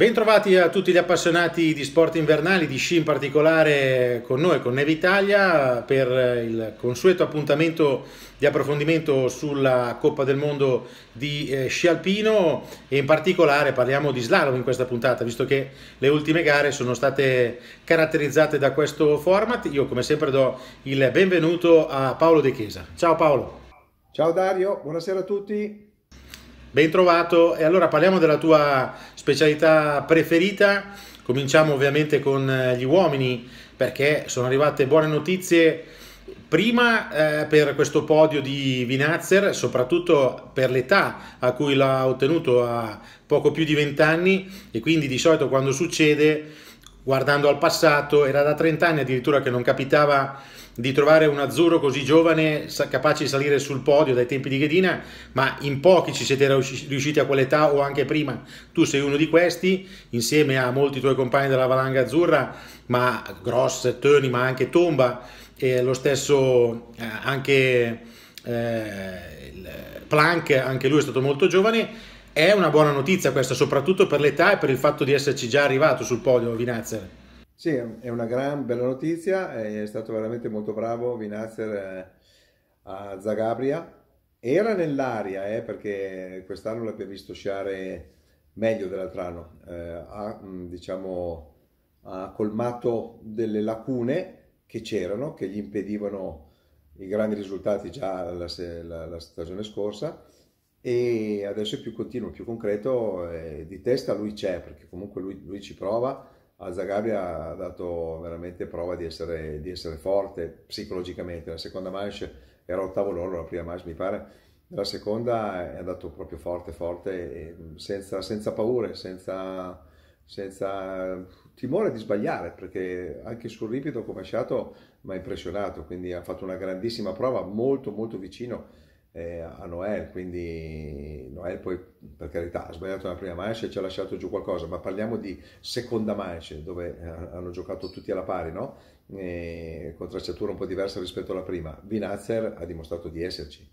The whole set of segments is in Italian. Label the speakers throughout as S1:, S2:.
S1: Bentrovati a tutti gli appassionati di sport invernali, di sci in particolare con noi, con Neve Italia, per il consueto appuntamento di approfondimento sulla Coppa del Mondo di eh, sci alpino e in particolare parliamo di slalom in questa puntata, visto che le ultime gare sono state caratterizzate da questo format. Io come sempre do il benvenuto a Paolo De Chiesa. Ciao Paolo. Ciao Dario, buonasera a tutti. Ben trovato e allora parliamo della tua specialità preferita, cominciamo ovviamente con eh, gli uomini perché sono arrivate buone notizie prima eh, per questo podio di Vinazzer, soprattutto per l'età a cui l'ha ottenuto a poco più di 20 anni e quindi di solito quando succede guardando al passato, era da 30 anni addirittura che non capitava di trovare un azzurro così giovane capace di salire sul podio dai tempi di Ghedina, ma in pochi ci siete riusciti a quell'età o anche prima. Tu sei uno di questi, insieme a molti tuoi compagni della Valanga Azzurra, ma Gross, Tony, ma anche Tomba, e lo stesso eh, anche eh, Planck, anche lui è stato molto giovane è una buona notizia questa, soprattutto per l'età e per il fatto di esserci già arrivato sul podio Vinazzer.
S2: Sì, è una gran bella notizia, è stato veramente molto bravo Vinazzer eh, a Zagabria. Era nell'aria, eh, perché quest'anno l'abbiamo visto sciare meglio dell'altrano, eh, ha, mm, diciamo, ha colmato delle lacune che c'erano, che gli impedivano i grandi risultati già la, la, la stagione scorsa e adesso è più continuo, più concreto, eh, di testa lui c'è perché comunque lui, lui ci prova, a Zagabria ha dato veramente prova di essere, di essere forte psicologicamente, la seconda manche era ottavo loro, la prima manche mi pare, la seconda è andato proprio forte, forte, senza, senza paure, senza, senza, timore di sbagliare, perché anche sul ripido come ha sciato mi ha impressionato, quindi ha fatto una grandissima prova, molto molto vicino eh, a Noel, quindi Noel poi per carità ha sbagliato la prima mancia e ci ha lasciato giù qualcosa, ma parliamo di seconda mancia dove eh, hanno giocato tutti alla pari, no? con tracciatura un po' diversa rispetto alla prima. Vinazzer ha dimostrato di esserci.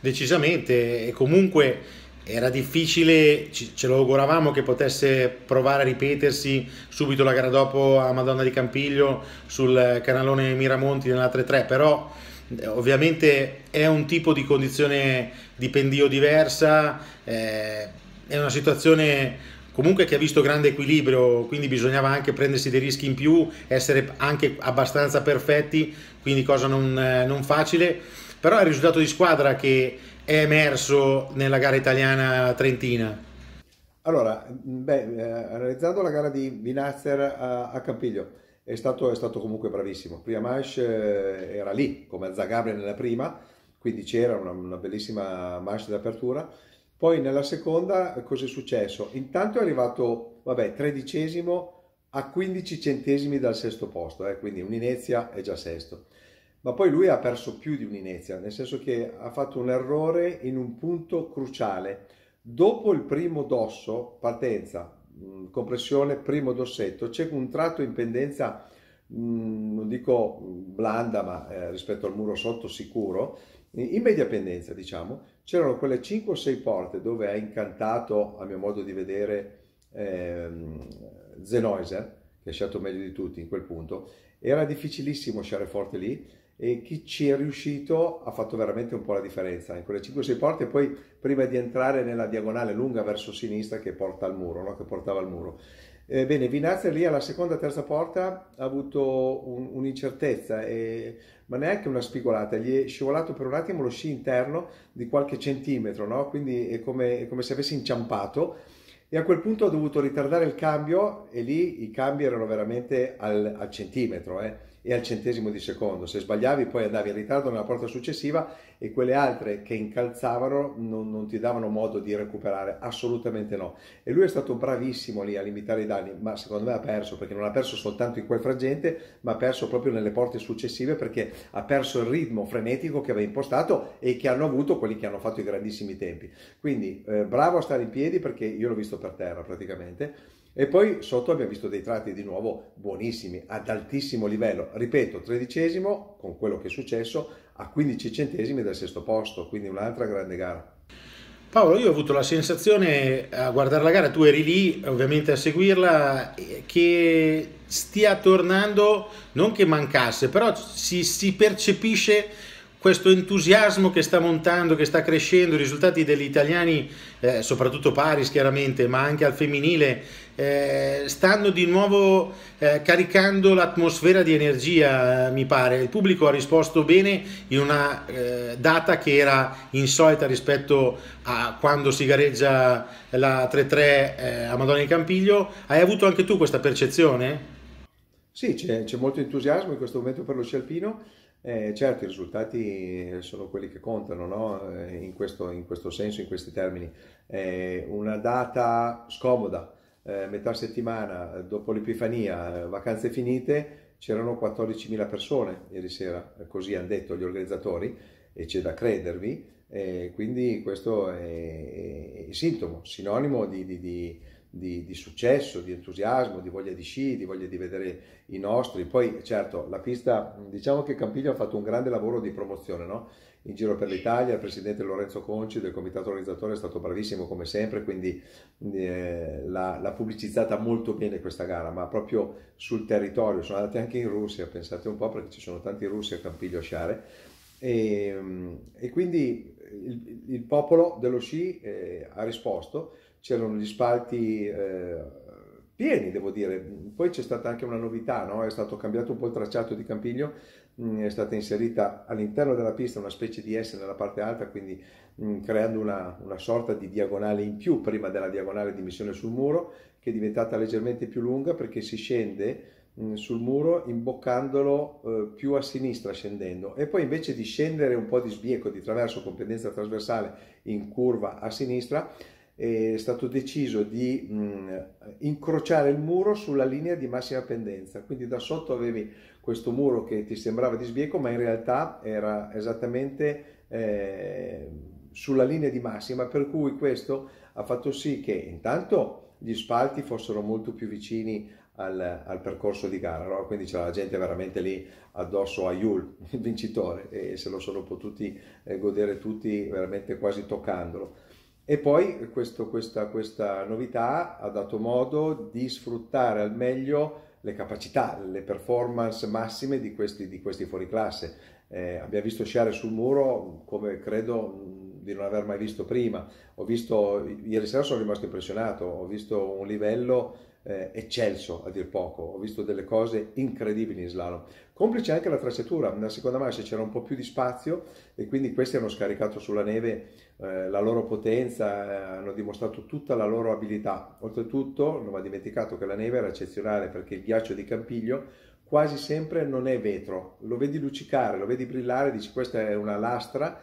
S1: Decisamente, e comunque era difficile, ce lo auguravamo che potesse provare a ripetersi subito la gara dopo a Madonna di Campiglio sul eh, canalone Miramonti nella 3-3, però Ovviamente è un tipo di condizione di pendio diversa, eh, è una situazione comunque che ha visto grande equilibrio, quindi bisognava anche prendersi dei rischi in più, essere anche abbastanza perfetti, quindi cosa non, eh, non facile, però è il risultato di squadra che è emerso nella gara italiana trentina.
S2: Allora, beh, analizzando eh, la gara di Vinazzer a, a Campiglio, è stato, è stato comunque bravissimo. Prima Priamash eh, era lì, come Zagabria nella prima, quindi c'era una, una bellissima mash d'apertura. Poi nella seconda cosa è successo? Intanto è arrivato, vabbè, tredicesimo a 15 centesimi dal sesto posto, eh? quindi un'inezia è già sesto. Ma poi lui ha perso più di un'inezia, nel senso che ha fatto un errore in un punto cruciale. Dopo il primo dosso, partenza, Mm, compressione primo dossetto, c'è un tratto in pendenza, mm, non dico blanda, ma eh, rispetto al muro sotto sicuro, in media pendenza diciamo, c'erano quelle 5 o 6 porte dove ha incantato, a mio modo di vedere, eh, Zenoiser, che è scelto meglio di tutti in quel punto, era difficilissimo sciare forte lì, e chi ci è riuscito ha fatto veramente un po' la differenza in quelle 5-6 porte poi prima di entrare nella diagonale lunga verso sinistra che porta al muro no? che portava al muro eh, bene Vinazzi lì alla seconda terza porta ha avuto un, un'incertezza e, ma neanche una spigolata gli è scivolato per un attimo lo sci interno di qualche centimetro no? quindi è come, è come se avesse inciampato e a quel punto ha dovuto ritardare il cambio e lì i cambi erano veramente al, al centimetro eh? e al centesimo di secondo. Se sbagliavi poi andavi in ritardo nella porta successiva e quelle altre che incalzavano non, non ti davano modo di recuperare, assolutamente no. E lui è stato bravissimo lì a limitare i danni, ma secondo me ha perso perché non ha perso soltanto in quel frangente, ma ha perso proprio nelle porte successive perché ha perso il ritmo frenetico che aveva impostato e che hanno avuto quelli che hanno fatto i grandissimi tempi. Quindi eh, bravo a stare in piedi perché io l'ho visto per terra praticamente e poi sotto abbiamo visto dei tratti di nuovo buonissimi, ad altissimo livello. Ripeto, tredicesimo con quello che è successo a 15 centesimi
S1: dal sesto posto, quindi un'altra grande gara. Paolo, io ho avuto la sensazione a guardare la gara, tu eri lì ovviamente a seguirla, che stia tornando, non che mancasse, però si, si percepisce questo entusiasmo che sta montando, che sta crescendo, i risultati degli italiani, eh, soprattutto Paris chiaramente, ma anche al femminile, eh, stanno di nuovo eh, caricando l'atmosfera di energia, eh, mi pare. Il pubblico ha risposto bene in una eh, data che era insolita rispetto a quando si gareggia la 3-3 eh, a Madonna di Campiglio. Hai avuto anche tu questa percezione? Sì, c'è molto
S2: entusiasmo in questo momento per lo sci
S1: alpino eh, certo, i risultati sono
S2: quelli che contano, no? Eh, in, questo, in, questo, senso, in questi termini. Eh, una data scomoda, eh, metà settimana, eh, dopo l'Epifania, eh, vacanze finite, c'erano 14.000 persone ieri sera, così hanno detto gli organizzatori, e c'è da credervi, quindi questo è, è, sintomo, sinonimo di, di, di di, di, successo, di entusiasmo, di voglia di sci, di voglia di vedere i nostri. Poi certo la pista, diciamo che Campiglio ha fatto un grande lavoro di promozione no? in giro per l'Italia, il presidente Lorenzo Conci del comitato organizzatore è stato bravissimo come sempre, quindi eh, l'ha pubblicizzata molto bene questa gara, ma proprio sul territorio, sono andati anche in Russia, pensate un po' perché ci sono tanti russi a Campiglio a sciare. E, ehm, e quindi il, il, popolo dello sci eh, ha risposto c'erano gli spalti eh, pieni, devo dire. Poi c'è stata anche una novità, no? è stato cambiato un po' il tracciato di Campiglio, mh, mm, è stata inserita all'interno della pista una specie di S nella parte alta, quindi mh, mm, creando una, una sorta di diagonale in più prima della diagonale di missione sul muro, che è diventata leggermente più lunga perché si scende mm, sul muro imboccandolo eh, più a sinistra scendendo e poi invece di scendere un po' di sbieco di traverso con pendenza trasversale in curva a sinistra è stato deciso di mh, incrociare il muro sulla linea di massima pendenza, quindi da sotto avevi questo muro che ti sembrava di sbieco, ma in realtà era esattamente eh, sulla linea di massima, per cui questo ha fatto sì che intanto gli spalti fossero molto più vicini al, al percorso di gara, no? quindi c'era la gente veramente lì addosso a Yul, il vincitore, e se lo sono potuti eh, godere tutti veramente quasi toccandolo e poi questo, questa, questa novità ha dato modo di sfruttare al meglio le capacità, le performance massime di questi, di questi fuoriclasse. Eh, abbiamo visto sciare sul muro come credo di non aver mai visto prima. Ho visto, ieri sera sono rimasto impressionato, ho visto un livello eh, eccelso a dir poco, ho visto delle cose incredibili in slalom. Complice anche la tracciatura, nella seconda mancia c'era un po' più di spazio e quindi questi hanno scaricato sulla neve eh, la loro potenza, eh, hanno dimostrato tutta la loro abilità. Oltretutto non va dimenticato che la neve era eccezionale perché il ghiaccio di Campiglio quasi sempre non è vetro, lo vedi luccicare, lo vedi brillare, dici questa è una lastra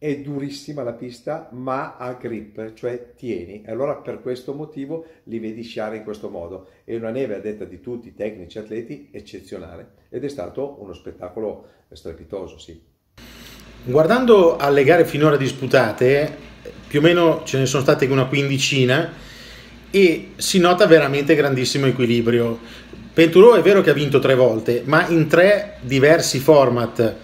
S2: è durissima la pista ma ha grip, cioè tieni. E allora per questo motivo li vedi sciare in questo modo. È una neve, a detta di tutti i tecnici atleti, eccezionale ed è stato uno spettacolo strepitoso, sì.
S1: Guardando alle gare finora disputate, più o meno ce ne sono state una quindicina e si nota veramente grandissimo equilibrio. Venturò è vero che ha vinto tre volte, ma in tre diversi format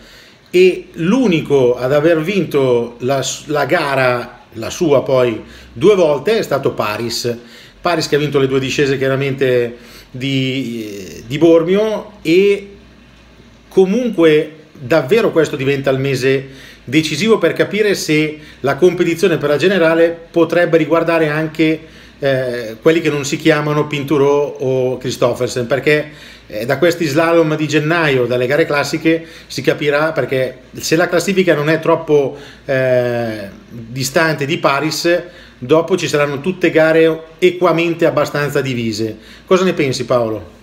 S1: e l'unico ad aver vinto la, la, gara, la sua poi, due volte è stato Paris. Paris che ha vinto le due discese chiaramente di, eh, di Bormio e comunque davvero questo diventa il mese decisivo per capire se la competizione per la generale potrebbe riguardare anche eh, quelli che non si chiamano Pinturo o Christoffersen perché eh, da questi slalom di gennaio, dalle gare classiche, si capirà perché se la classifica non è troppo eh, distante di Paris, dopo ci saranno tutte gare equamente abbastanza divise. Cosa ne pensi Paolo?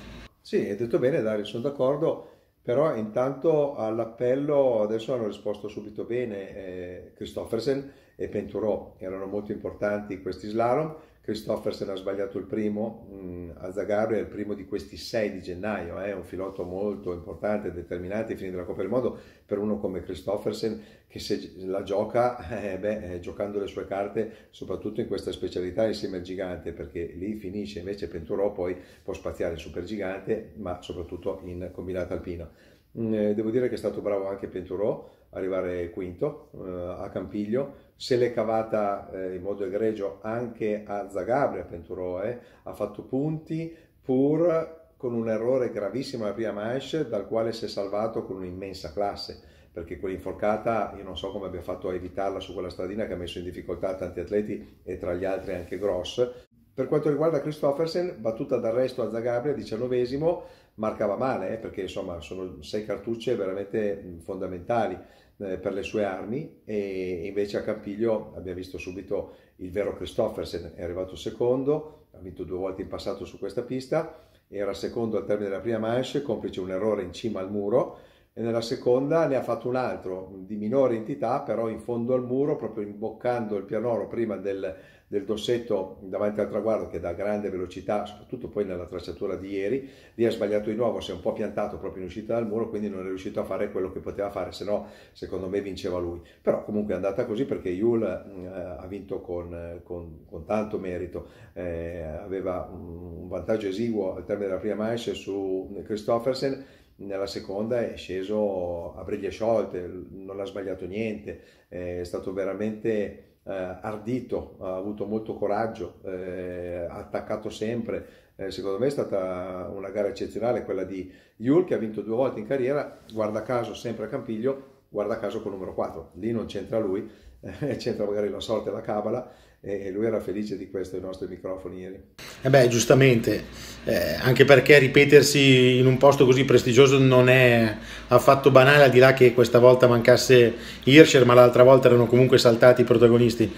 S2: Sì, hai detto bene Dario, sono d'accordo, però intanto all'appello adesso hanno risposto subito bene eh, Christoffersen e Penturò, erano molto importanti questi slalom, Christoffersen ha sbagliato il primo, mh, mm, Azzagarro è il primo di questi 6 di gennaio, è eh, un filotto molto importante, determinante ai fini della Coppa del Mondo per uno come Christoffersen che se la gioca, eh, beh, eh, giocando le sue carte, soprattutto in questa specialità insieme al gigante, perché lì finisce, invece Penturò poi può spaziare il gigante, ma soprattutto in combinata alpina. Mm, eh, devo dire che è stato bravo anche Penturò, arrivare quinto eh, a Campiglio, se l'è cavata eh, in modo egregio anche a Zagabria, a Penturoe, eh, ha fatto punti pur con un errore gravissimo alla prima manche dal quale si è salvato con un'immensa classe perché quell'inforcata io non so come abbia fatto a evitarla su quella stradina che ha messo in difficoltà tanti atleti e tra gli altri anche Gross. Per quanto riguarda Christoffersen, battuta d'arresto a Zagabria, diciannovesimo, marcava male eh, perché insomma sono sei cartucce veramente fondamentali eh, per le sue armi e invece a Campiglio abbiamo visto subito il vero Christoffersen, è arrivato secondo, ha vinto due volte in passato su questa pista, era secondo al termine della prima manche, complice un errore in cima al muro e nella seconda ne ha fatto un altro di minore entità però in fondo al muro, proprio imboccando il pianoro prima del, del dossetto davanti al traguardo che da grande velocità, soprattutto poi nella tracciatura di ieri, lì ha sbagliato di nuovo, si è un po' piantato proprio in uscita dal muro, quindi non è riuscito a fare quello che poteva fare, se no secondo me vinceva lui. Però comunque è andata così perché Yul eh, ha vinto con, con, con tanto merito, eh, aveva un, un vantaggio esiguo al termine della prima manche su Christoffersen, nella seconda è sceso a briglie sciolte, non ha sbagliato niente, eh, è stato veramente eh, ardito, ha avuto molto coraggio, eh, ha attaccato sempre, eh, secondo me è stata una gara eccezionale quella di Yul che ha vinto due volte in carriera, guarda caso sempre a Campiglio, guarda caso col numero 4, lì non c'entra lui, eh, c'entra magari la sorte, la cabala e lui era felice di questo ai nostri microfoni ieri.
S1: Eh beh, giustamente, eh, anche perché ripetersi in un posto così prestigioso non è affatto banale, al di là che questa volta mancasse Hirscher, ma l'altra volta erano comunque saltati i protagonisti.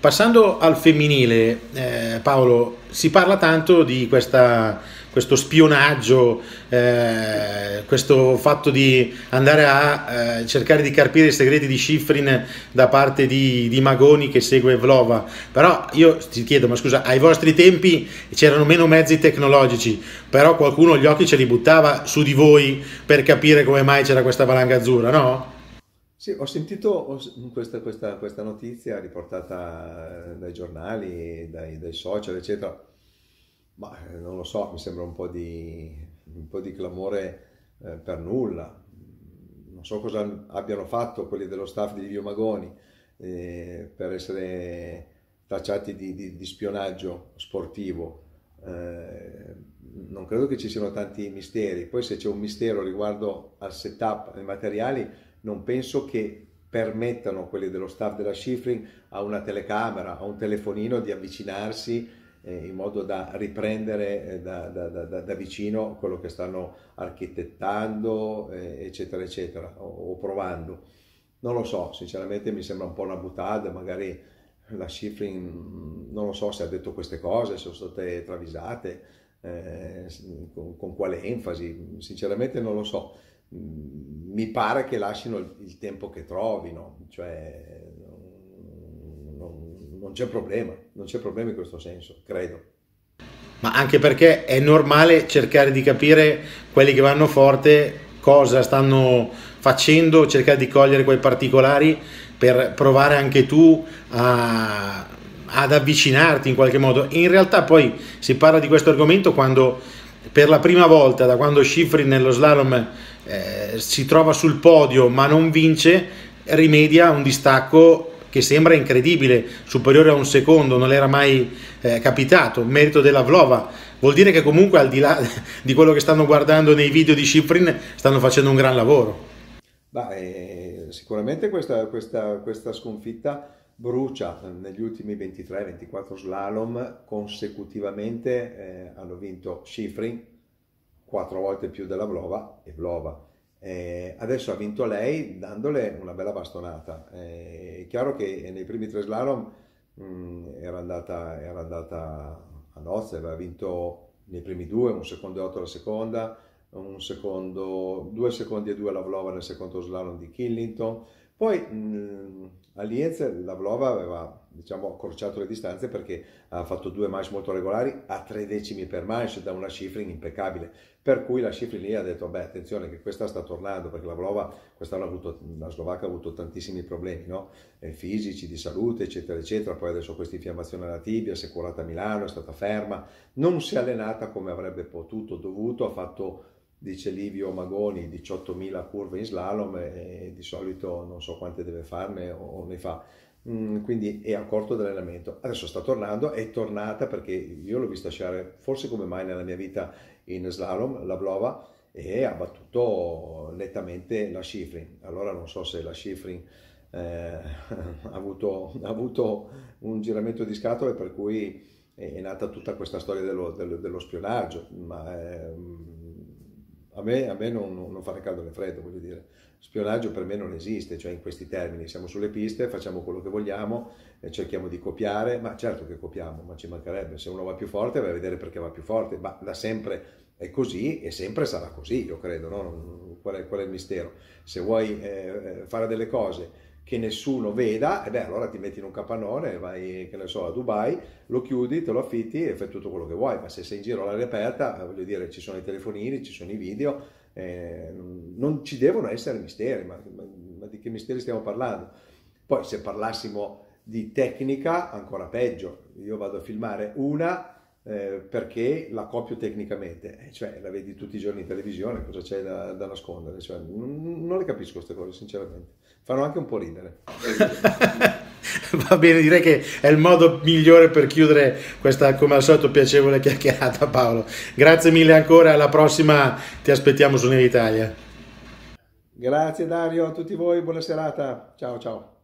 S1: Passando al femminile, eh, Paolo, si parla tanto di questa, questo spionaggio, eh, questo fatto di andare a eh, cercare di carpire i segreti di Schifrin da parte di, di, Magoni che segue Vlova. Però io ti chiedo, ma scusa, ai vostri tempi c'erano meno mezzi tecnologici, però qualcuno gli occhi ce li buttava su di voi per capire come mai c'era questa valanga azzurra, no?
S2: Sì, ho sentito questa, questa, questa, notizia riportata dai giornali, dai, dai, social, eccetera, ma eh, non lo so, mi sembra un po' di, un po di clamore eh, per nulla. Non so cosa abbiano fatto quelli dello staff di Livio Magoni eh, per essere tacciati di, di, di spionaggio sportivo. Eh, non credo che ci siano tanti misteri. Poi se c'è un mistero riguardo al setup, ai materiali, non penso che permettano quelli dello staff della Schifrin a una telecamera, a un telefonino di avvicinarsi eh, in modo da riprendere eh, da, da, da, da, vicino quello che stanno architettando, eh, eccetera, eccetera, o, provando. Non lo so, sinceramente mi sembra un po' una butade, magari la Schifrin mm, non lo so se ha detto queste cose, se sono state travisate, con, con quale enfasi, sinceramente non lo so. Mm, mi pare che lasciano il, il tempo che trovino, cioè non, non c'è problema, non c'è problema in questo senso,
S1: credo ma anche perché è normale cercare di capire quelli che vanno forte cosa stanno facendo, cercare di cogliere quei particolari per provare anche tu a, ad avvicinarti in qualche modo. In realtà poi si parla di questo argomento quando per la prima volta da quando Schifrin nello slalom eh, si trova sul podio ma non vince, rimedia un distacco che sembra incredibile, superiore a un secondo, non era mai eh, capitato, merito della Vlova. Vuol dire che comunque al di là di quello che stanno guardando nei video di Shifrin stanno facendo un gran lavoro.
S2: Beh, eh, sicuramente questa, questa, questa sconfitta brucia negli ultimi 23-24 slalom consecutivamente eh, hanno vinto Schifrin quattro volte più della Vlova e Vlova. Eh, adesso ha vinto lei dandole una bella bastonata. Eh, è chiaro che nei primi tre slalom mh, mm, era, andata, era, andata, a nozze, aveva vinto nei primi due, un secondo e otto alla seconda, secondo, due secondi e due alla Vlova nel secondo slalom di Killington, poi mh, a Lienz Lavlova aveva diciamo, accorciato le distanze perché ha fatto due manche molto regolari a tre decimi per manche da una Schifrin impeccabile. Per cui la Schifrin lì ha detto, beh attenzione che questa sta tornando perché Lavlova quest'anno ha avuto, la Slovacca ha avuto tantissimi problemi no? Eh, fisici, di salute eccetera eccetera. Poi adesso questa infiammazione alla tibia, si è curata a Milano, è stata ferma, non si è allenata come avrebbe potuto, dovuto, ha fatto dice Livio Magoni, 18.000 curve in slalom e di solito non so quante deve farne o ne fa. Mm, quindi è a corto dell'allenamento. Adesso sta tornando, è tornata perché io l'ho vista sciare forse come mai nella mia vita in slalom, la Blova, e ha battuto nettamente la Schifrin. Allora non so se la Schifrin eh, ha, avuto, ha, avuto, un giramento di scatole per cui è nata tutta questa storia dello, dello, dello spionaggio, ma... Eh, a me, a me non, non, fa né caldo né freddo, voglio dire. Spionaggio per me non esiste, cioè in questi termini. Siamo sulle piste, facciamo quello che vogliamo, eh, cerchiamo di copiare, ma certo che copiamo, ma ci mancherebbe. Se uno va più forte, vai a vedere perché va più forte, ma da sempre è così e sempre sarà così, io credo. No? Qual, è, qual, è, il mistero? Se vuoi eh, eh fare delle cose che nessuno veda, e beh, allora ti metti in un capannone, vai, che ne so, a Dubai, lo chiudi, te lo affitti e fai tutto quello che vuoi, ma se sei in giro all'aria aperta, eh, voglio dire, ci sono i telefonini, ci sono i video, eh, non ci devono essere misteri, ma, ma, ma, di che misteri stiamo parlando? Poi se parlassimo di tecnica, ancora peggio, io vado a filmare una eh, perché la copio tecnicamente, eh, cioè la vedi tutti i giorni in televisione, cosa c'è da, da nascondere? Cioè, non, non le capisco queste cose, sinceramente. Fanno
S1: anche un po' ridere. Va bene, direi che è il modo migliore per chiudere questa, come al solito, piacevole chiacchierata, Paolo. Grazie mille ancora, alla prossima, ti aspettiamo su Neve Italia.
S2: Grazie Dario, a tutti voi, buona serata, ciao ciao.